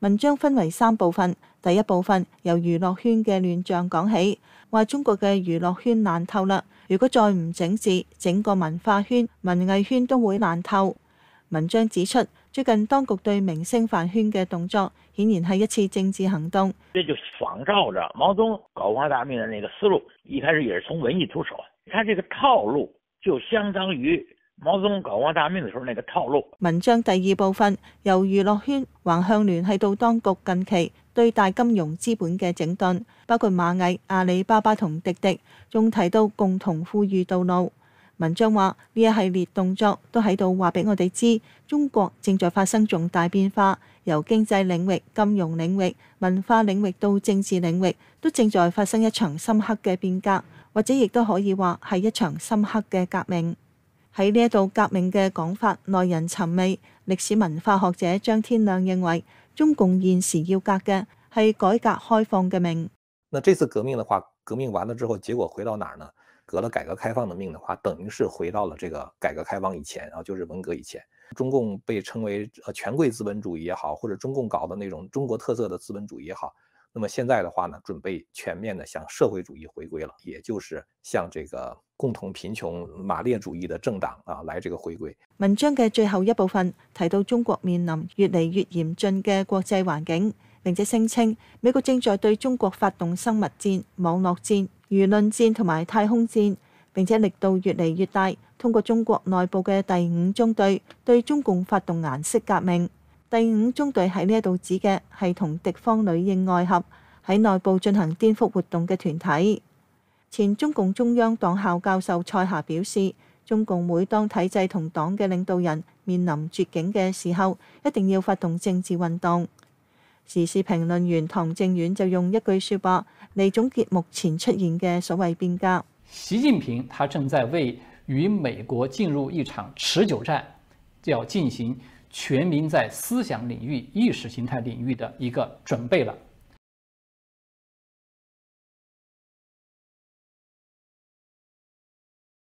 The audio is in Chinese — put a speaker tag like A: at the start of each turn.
A: 文章分为三部分，第一部分由娱乐圈嘅亂象講起，話中國嘅娛樂圈爛透啦，如果再唔整治，整個文化圈、文藝圈都會爛透。文章指出，最近當局對明星饭圈嘅動作，顯然係一次政治行動。
B: 這就仿照着毛宗搞文化大革命那個思路，一開始也是從文藝出手，他这個套路就相當於。毛泽东搞王大命的时候，那个套路。
A: 文章第二部分由娱乐圈横向联系到当局近期对大金融资本嘅整顿，包括蚂蚁、阿里巴巴同滴滴，仲提到共同呼裕道路。文章话呢一系列动作都喺度话俾我哋知，中国正在发生重大变化，由经济领域、金融领域、文化领域到政治领域，都正在发生一场深刻嘅变革，或者亦都可以话系一场深刻嘅革命。喺呢一度革命嘅講法耐人尋味。歷史文化學者張天亮認為，中共現時要革嘅係改革開放嘅命。
B: 那這次革命嘅話，革命完了之後，結果回到哪呢？革了改革開放嘅命嘅話，等於是回到了這個改革開放以前啊，就是文革以前。中共被稱為呃权貴資本主義也好，或者中共搞的那種中國特色的資本主義也好。那么现在的话呢，准备全面的向社会主义回归了，也就是向这个共同贫穷马列主义的政党啊来这个回归。
A: 文章嘅最后一部分提到中国面临越嚟越严峻嘅国际环境，并且声称美国正在对中国发动生物战、网络战、舆论战同埋太空战，并且力度越嚟越大，通过中国内部嘅第五中队对中共发动颜色革命。第五中队喺呢一度指嘅係同敵方女性外合喺內部進行颠覆活動嘅團體。前中共中央黨校教授蔡霞表示，中共每當體制同黨嘅領導人面臨絕境嘅時候，一定要發動政治運動。時事評論員唐正远就用一句说話嚟總結目前出現嘅所謂變革：，
B: 習近平他正在為與美國進入一場持久戰，要進行。全民在思想领域、意识形态
A: 领域的一个准备了。